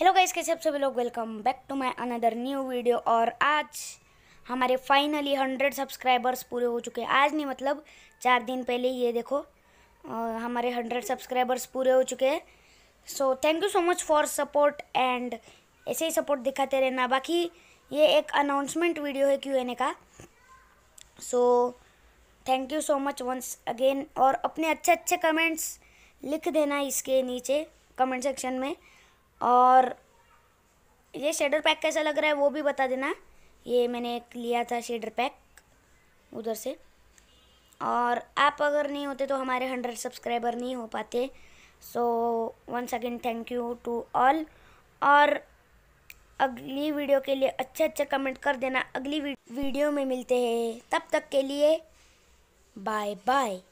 hello guys कैसे आप सभी लोग welcome back to my another new video और आज हमारे फाइनली हंड्रेड सब्सक्राइबर्स पूरे हो चुके हैं आज नहीं मतलब चार दिन पहले ये देखो आ, हमारे हंड्रेड सब्सक्राइबर्स पूरे हो चुके हैं so thank you so much for support and ऐसे ही सपोर्ट दिखाते रहना बाकी ये एक अनाउंसमेंट वीडियो है क्यू एन ए का so thank you so much once again और अपने अच्छे अच्छे कमेंट्स लिख देना इसके नीचे कमेंट सेक्शन में और ये शेडर पैक कैसा लग रहा है वो भी बता देना ये मैंने एक लिया था शेडर पैक उधर से और आप अगर नहीं होते तो हमारे हंड्रेड सब्सक्राइबर नहीं हो पाते so one second thank you to all और अगली वीडियो के लिए अच्छे अच्छे कमेंट कर देना अगली वीडियो में मिलते हैं तब तक के लिए बाय बाय